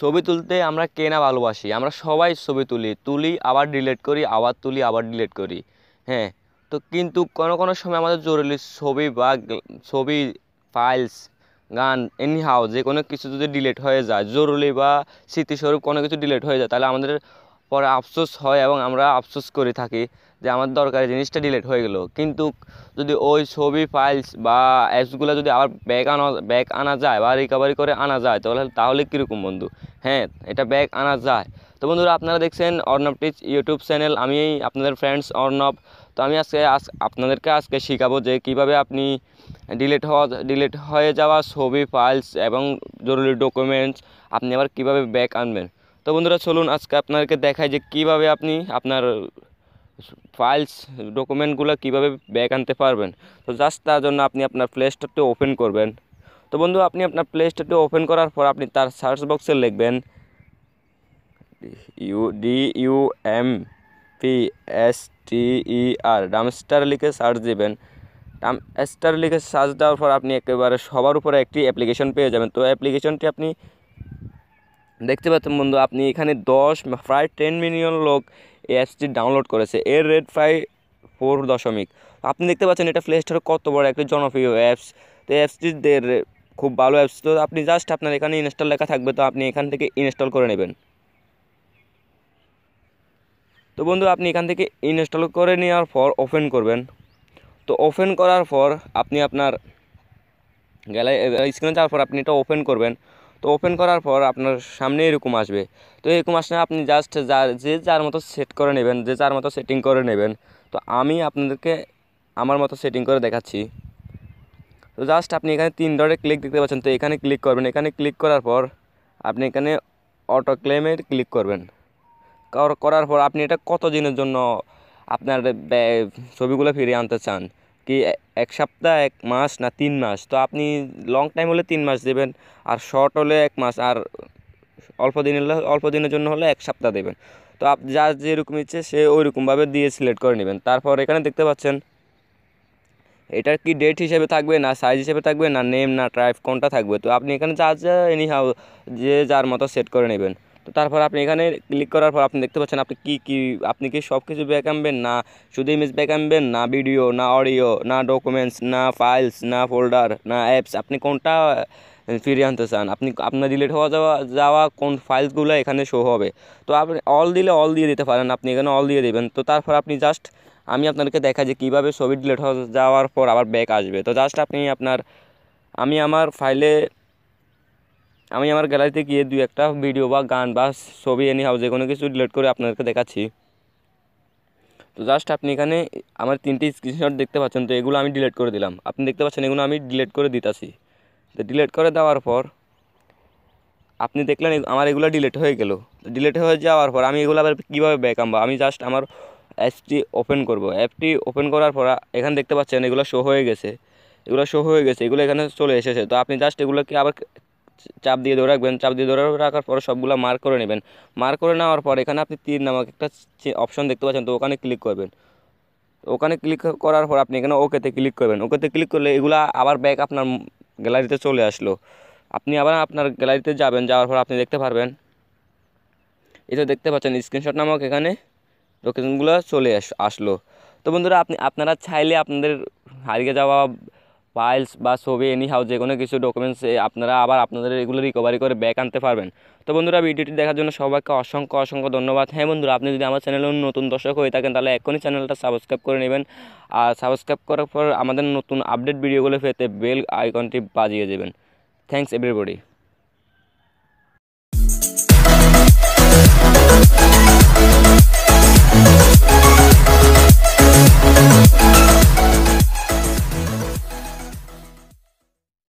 ছবি তুলতে আমরা কে না ভালোবাসি আমরা সবাই ছবি তুলি তুলি আবার ডিলেট করি আবার তুলি আবার ডিলেট করি হ্যাঁ তো কিন্তু কোনো কোনো সময় আমাদের জরুরি ছবি বা ছবি ফাইলস গান এনি হাউ যে কোনো কিছু যদি ডিলেট হয়ে যায় জরুরি বা স্মৃতিস্বরূপ কোনো কিছু ডিলেট হয়ে যায় তাহলে আমাদের পরে আফসোস হয় এবং আমরা আফসোস করে থাকি যে আমার দরকারি জিনিসটা ডিলেট হয়ে গেল কিন্তু যদি ওই ছবি ফাইলস বা অ্যাপসগুলো যদি আবার ব্যাক আনা ব্যাক আনা যায় বা রিকভারি করে আনা যায় তাহলে তাহলে কীরকম বন্ধু হ্যাঁ এটা ব্যাক আনা যায় তো বন্ধুরা আপনারা দেখছেন অর্ণব টিচ ইউটিউব চ্যানেল আমি আপনাদের ফ্রেন্ডস অর্ণব তো আমি আজকে আজ আপনাদেরকে আজকে শেখাবো যে কিভাবে আপনি ডিলেট হওয়া ডিলেট হয়ে যাওয়া ছবি ফাইলস এবং জরুরি ডকুমেন্টস আপনি আবার কিভাবে ব্যাক আনবেন তো বন্ধুরা চলুন আজকে আপনাদেরকে দেখায় যে কিভাবে আপনি আপনার ফাইলস ডকুমেন্টগুলো কিভাবে ব্যাক আনতে পারবেন তো জাস্ট তার জন্য আপনি আপনার প্লে স্টোরটি ওপেন করবেন তো বন্ধু আপনি আপনার প্লে স্টোরটি ওপেন করার পর আপনি তার সার্চ বক্সে লিখবেন U D U M P S T E R dumpster লিখে সার্চ দেবেন স্টার লিখে সার্চ দেওয়ার পর আপনি একেবারে সবার উপরে একটি অ্যাপ্লিকেশন পেয়ে যাবেন তো অ্যাপ্লিকেশনটি আপনি দেখতে পাচ্ছেন বন্ধু আপনি এখানে দশ প্রায় টেন মিলিয়ন লোক এই অ্যাপসটি ডাউনলোড করেছে এর রেট প্রায় ফোর দশমিক আপনি দেখতে পাচ্ছেন এটা প্লে স্টোরে কত বড় একটি জনপ্রিয় অ্যাপস তো অ্যাপসটির খুব ভালো অ্যাপস তো আপনি জাস্ট আপনার এখানে ইনস্টল লেখা থাকবে তো আপনি এখান থেকে ইনস্টল করে নেবেন তো বন্ধু আপনি এখান থেকে ইনস্টল করে নেওয়ার পর ওপেন করবেন তো ওপেন করার পর আপনি আপনার গ্যালারি স্ক্রিনে যাওয়ার পর আপনি এটা ওপেন করবেন তো ওপেন করার পর আপনার সামনে এরকম আসবে তো এরকম আসলে আপনি জাস্ট যা যে যার মতো সেট করে নেবেন যে যার মতো সেটিং করে নেবেন তো আমি আপনাদেরকে আমার মতো সেটিং করে দেখাচ্ছি তো জাস্ট আপনি এখানে তিন ডটে ক্লিক দেখতে পাচ্ছেন তো এখানে ক্লিক করবেন এখানে ক্লিক করার পর আপনি এখানে অটো ক্লেমে ক্লিক করবেন করার পর আপনি এটা কত দিনের জন্য আপনার ছবিগুলো ফিরিয়ে আনতে চান কি এক সপ্তাহ এক মাস না তিন মাস তো আপনি লং টাইম হলে তিন মাস দেবেন আর শর্ট হলে এক মাস আর অল্প দিন হলে অল্প দিনের জন্য হলে এক সপ্তাহ দেবেন তো আপ যা যেরকম ইচ্ছে সে ওইরকমভাবে দিয়ে সিলেক্ট করে নেবেন তারপর এখানে দেখতে পাচ্ছেন এটার কি ডেট হিসেবে থাকবে না সাইজ হিসেবে থাকবে না নেম না ট্রাইভ কোনটা থাকবে তো আপনি এখানে যা যা এনি হাউ যে যার মতো সেট করে নেবেন তো তারপর আপনি এখানে ক্লিক করার পর আপনি দেখতে পাচ্ছেন আপনি কি কি আপনি কি সব কিছু ব্যাক আনবেন না শুধু ইমেজ ব্যাক আনবেন না ভিডিও না অডিও না ডকুমেন্টস না ফাইলস না ফোল্ডার না অ্যাপস আপনি কোনটা ফিরিয়ে আনতে চান আপনি আপনার ডিলেট হওয়া যাওয়া যাওয়া কোন ফাইলসগুলো এখানে শো হবে তো আপনি অল দিলে অল দিয়ে দিতে পারেন আপনি এখানে অল দিয়ে দেবেন তো তারপর আপনি জাস্ট আমি আপনাদেরকে দেখা যে কীভাবে ছবি ডিলেট হওয়া যাওয়ার পর আবার ব্যাক আসবে তো জাস্ট আপনি আপনার আমি আমার ফাইলে আমি আমার গ্যালারিতে গিয়ে দু একটা ভিডিও বা গান বা ছবি এনি হাউস যে কোনো কিছু ডিলেট করে আপনাদেরকে দেখাচ্ছি তো জাস্ট আপনি এখানে আমার তিনটি স্ক্রিনশট দেখতে পাচ্ছেন তো এগুলো আমি ডিলেট করে দিলাম আপনি দেখতে পাচ্ছেন এগুলো আমি ডিলেট করে দিতেছি তো ডিলেট করে দেওয়ার পর আপনি দেখলেন আমার এগুলো ডিলেট হয়ে গেল ডিলেট হয়ে যাওয়ার পর আমি এগুলো আবার কীভাবে ব্যাক আনবো আমি জাস্ট আমার অ্যাপটি ওপেন করব অ্যাপটি ওপেন করার পর এখানে দেখতে পাচ্ছেন এগুলো শো হয়ে গেছে এগুলো শো হয়ে গেছে এগুলো এখানে চলে এসেছে তো আপনি জাস্ট এগুলোকে আবার চাপ দিয়ে ধরে রাখবেন চাপ দিয়ে ধরে রাখার পরে সবগুলো মার্ক করে নেবেন মার্ক করে নেওয়ার পর এখানে আপনি তীর নামক একটা অপশন দেখতে পাচ্ছেন তো ওখানে ক্লিক করবেন ওখানে ক্লিক করার পর আপনি এখানে ওকেতে ক্লিক করবেন ওকেতে ক্লিক করলে এগুলা আবার ব্যাক আপনার গ্যালারিতে চলে আসলো আপনি আবার আপনার গ্যালারিতে যাবেন যাওয়ার পর আপনি দেখতে পারবেন এটা দেখতে পাচ্ছেন স্ক্রিনশট নামক এখানে লোকেশনগুলো চলে আসলো তো বন্ধুরা আপনি আপনারা চাইলে আপনাদের হারিয়ে যাওয়া ফাইলস বা ছবি এনি হাউ যে কোনো কিছু ডকুমেন্টস আপনারা আবার আপনাদের এগুলো রিকভারি করে ব্যাক আনতে পারবেন তো বন্ধুরা ভিডিওটি দেখার জন্য সবাইকে অসংখ্য অসংখ্য ধন্যবাদ হ্যাঁ বন্ধুরা আপনি যদি আমার চ্যানেলে নতুন দর্শক হয়ে থাকেন তাহলে এখনই চ্যানেলটা সাবস্ক্রাইব করে নেবেন আর সাবস্ক্রাইব করার পর আমাদের নতুন আপডেট ভিডিওগুলো পেতে বেল আইকনটি বাজিয়ে দেবেন থ্যাংকস এভরিবডি